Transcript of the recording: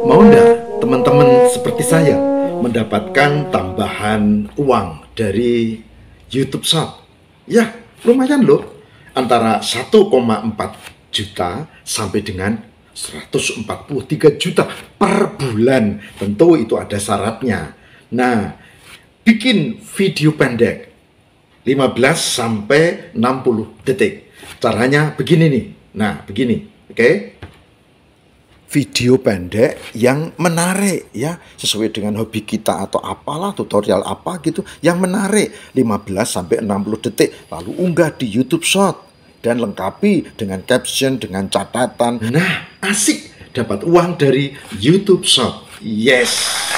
Mau enggak teman-teman seperti saya mendapatkan tambahan uang dari YouTube Shop? Ya, lumayan loh. Antara 1,4 juta sampai dengan 143 juta per bulan. Tentu itu ada syaratnya. Nah, bikin video pendek 15 sampai 60 detik. Caranya begini nih. Nah, begini. Oke. Okay? video pendek yang menarik ya sesuai dengan hobi kita atau apalah tutorial apa gitu yang menarik 15 sampai 60 detik lalu unggah di YouTube Short dan lengkapi dengan caption dengan catatan nah asik dapat uang dari YouTube Short yes